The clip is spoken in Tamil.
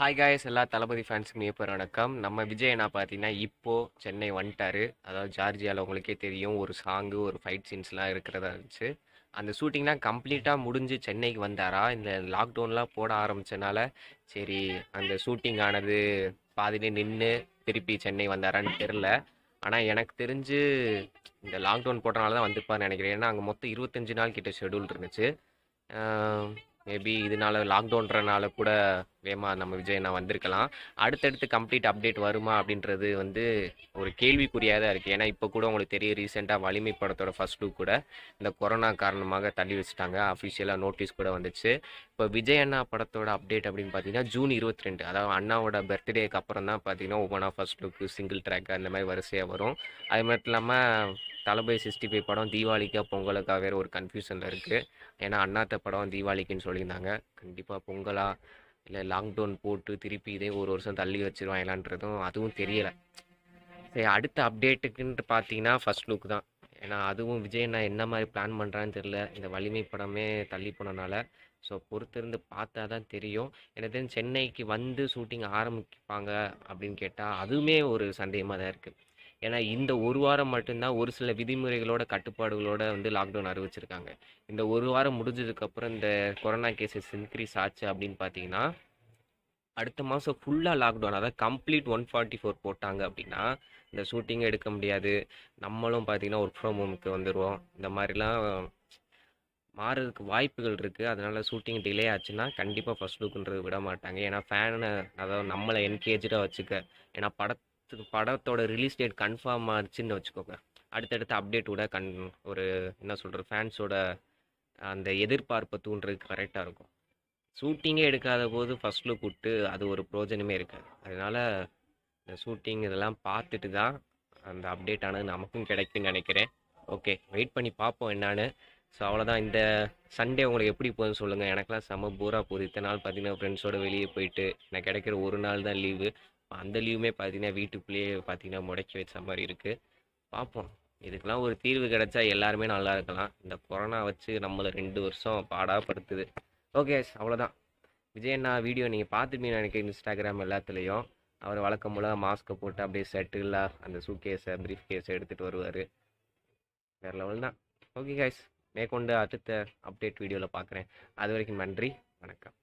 ஹாய் காய்ஸ் எல்லா தளபதி ஃபேன்ஸுக்கும் எப்போ வணக்கம் நம்ம விஜய் என்ன பார்த்தீங்கன்னா இப்போது சென்னை வந்துட்டார் அதாவது ஜார்ஜியாவில் உங்களுக்கே தெரியும் ஒரு சாங்கு ஒரு ஃபைட் சீன்ஸ்லாம் இருக்கிறதா இருந்துச்சு அந்த ஷூட்டிங்லாம் கம்ப்ளீட்டாக முடிஞ்சு சென்னைக்கு வந்தாரா இந்த லாக்டவுன்லாம் போட ஆரம்பித்தனால சரி அந்த ஷூட்டிங் ஆனது பாதிலே நின்று திருப்பி சென்னை வந்தாரான்னு தெரில ஆனால் எனக்கு தெரிஞ்சு இந்த லாக்டவுன் போட்டனால தான் வந்துப்பான்னு நினைக்கிறேன் ஏன்னா அங்கே மொத்தம் இருபத்தஞ்சு நாள் கிட்ட ஷெடியூல் இருந்துச்சு மேபி இதனால லாக்டவுன்றனால கூட வேமா நம்ம விஜய் நான் வந்திருக்கலாம் அடுத்தடுத்து கம்ப்ளீட் அப்டேட் வருமா அப்படின்றது வந்து ஒரு கேள்விக்குறியாக தான் இருக்குது ஏன்னா இப்போ கூட உங்களுக்கு தெரிய ரீசெண்டாக வலிமை படத்தோட ஃபஸ்ட் டூ கூட இந்த கொரோனா காரணமாக தள்ளி வச்சுட்டாங்க அஃபிஷியலாக நோட்டீஸ் கூட வந்துச்சு இப்போ விஜய் அண்ணா படத்தோட அப்டேட் அப்படின்னு பார்த்தீங்கன்னா ஜூன் இருபத்தி ரெண்டு அதாவது அண்ணாவோட பர்த்டேக்கு அப்புறம் தான் பார்த்தீங்கன்னா ஒவ்வொன்றா ஃபஸ்ட் லுக்கு சிங்கிள் ட்ராக் அந்த மாதிரி வரிசையாக வரும் அது மட்டும் இல்லாமல் தளபதி சிக்ஸ்டி ஃபைவ் படம் தீபாவளிக்கா பொங்கலுக்கா வேறு ஒரு கன்ஃபியூஷனில் இருக்குது ஏன்னா அண்ணாத்த படம் தீபாவளிக்குன்னு சொல்லியிருந்தாங்க கண்டிப்பாக பொங்கலா இல்லை லாக்டவுன் போட்டு திருப்பி இதே ஒரு வருஷம் தள்ளி வச்சுருவாங்களான்றதும் அதுவும் தெரியலை சரி அடுத்த அப்டேட்டுக்குன்ட்டு பார்த்தீங்கன்னா ஃபஸ்ட் லுக் தான் ஏன்னா அதுவும் விஜய் நான் என்ன மாதிரி பிளான் பண்ணுறான்னு தெரில இந்த வலிமை படமே தள்ளி போனனால ஸோ பொறுத்திருந்து பார்த்தா தான் தெரியும் எனக்கு தெரிஞ்சு சென்னைக்கு வந்து ஷூட்டிங் ஆரம்பிப்பாங்க அப்படின்னு கேட்டால் அதுவுமே ஒரு சந்தேகமாக தான் இருக்குது ஏன்னா இந்த ஒரு வாரம் மட்டும்தான் ஒரு சில விதிமுறைகளோட கட்டுப்பாடுகளோட வந்து லாக்டவுன் அறிவிச்சிருக்காங்க இந்த ஒரு வாரம் முடிஞ்சதுக்கப்புறம் இந்த கொரோனா கேசஸ் இன்க்ரீஸ் ஆச்சு அப்படின்னு பார்த்தீங்கன்னா அடுத்த மாதம் ஃபுல்லாக லாக்டவுன் அதாவது கம்ப்ளீட் ஒன் ஃபார்ட்டி ஃபோர் போட்டாங்க அப்படின்னா இந்த ஷூட்டிங்கும் எடுக்க முடியாது நம்மளும் பார்த்தீங்கன்னா ஒர்க் ஃப்ரம் ஹோமுக்கு வந்துடுவோம் இந்த மாதிரிலாம் மாறுறதுக்கு வாய்ப்புகள் இருக்குது அதனால் ஷூட்டிங் டிலே ஆச்சுன்னா கண்டிப்பாக ஃபஸ்ட் லுக்குன்றது விட மாட்டாங்க ஏன்னா ஃபேனை அதாவது நம்மளை என்கேஜாக வச்சுக்க ஏன்னா பட படத்தோட ரிலீஸ் டேட் கன்ஃபார்ம் ஆச்சுன்னு வச்சுக்கோங்க அடுத்தடுத்த அப்டேட்டோட கன் ஒரு என்ன சொல்கிற ஃபேன்ஸோட அந்த எதிர்பார்ப்பை தூண்டுறதுக்கு கரெக்டாக இருக்கும் ஷூட்டிங்கே எடுக்காத போது ஃபஸ்ட் லுக் விட்டு அது ஒரு ப்ரோஜனமே இருக்காது அதனால் இந்த ஷூட்டிங் இதெல்லாம் பார்த்துட்டு தான் அந்த அப்டேட் ஆனது நமக்கும் கிடைக்கும்னு நினைக்கிறேன் ஓகே வெயிட் பண்ணி பார்ப்போம் என்னான்னு ஸோ அவ்வளோதான் இந்த சண்டே உங்களுக்கு எப்படி போகுதுன்னு சொல்லுங்கள் எனக்கெல்லாம் செம பூரா போகுது இத்தனை நாள் பார்த்தீங்கன்னா ஃப்ரெண்ட்ஸோடு வெளியே போயிட்டு எனக்கு கிடைக்கிற ஒரு நாள் தான் லீவு அந்த லீவுமே பார்த்தீங்கன்னா வீட்டுக்குள்ளேயே பார்த்தீங்கன்னா முடக்கி வச்ச மாதிரி இருக்குது பார்ப்போம் இதுக்கெல்லாம் ஒரு தீர்வு கிடைச்சா எல்லாருமே நல்லா இருக்கலாம் இந்த கொரோனா வச்சு நம்மளை ரெண்டு வருஷம் பாடாகப்படுத்துது ஓகே அவ்வளோதான் விஜய் வீடியோ நீங்கள் பார்த்துப்பீங்கன்னு நினைக்கிறேன் இன்ஸ்டாகிராம் எல்லாத்துலேயும் அவர் வழக்கம் போல் மாஸ்க்கை போட்டு அப்படியே செட்டிலாக அந்த சூட்கேஸை பிரீஃப் கேஸை எடுத்துகிட்டு வருவார் வேறு லெவல் தான் ஓகே கைஸ் மேற்கொண்டு அடுத்த அப்டேட் வீடியோவில் பார்க்குறேன் அது வரைக்கும் நன்றி வணக்கம்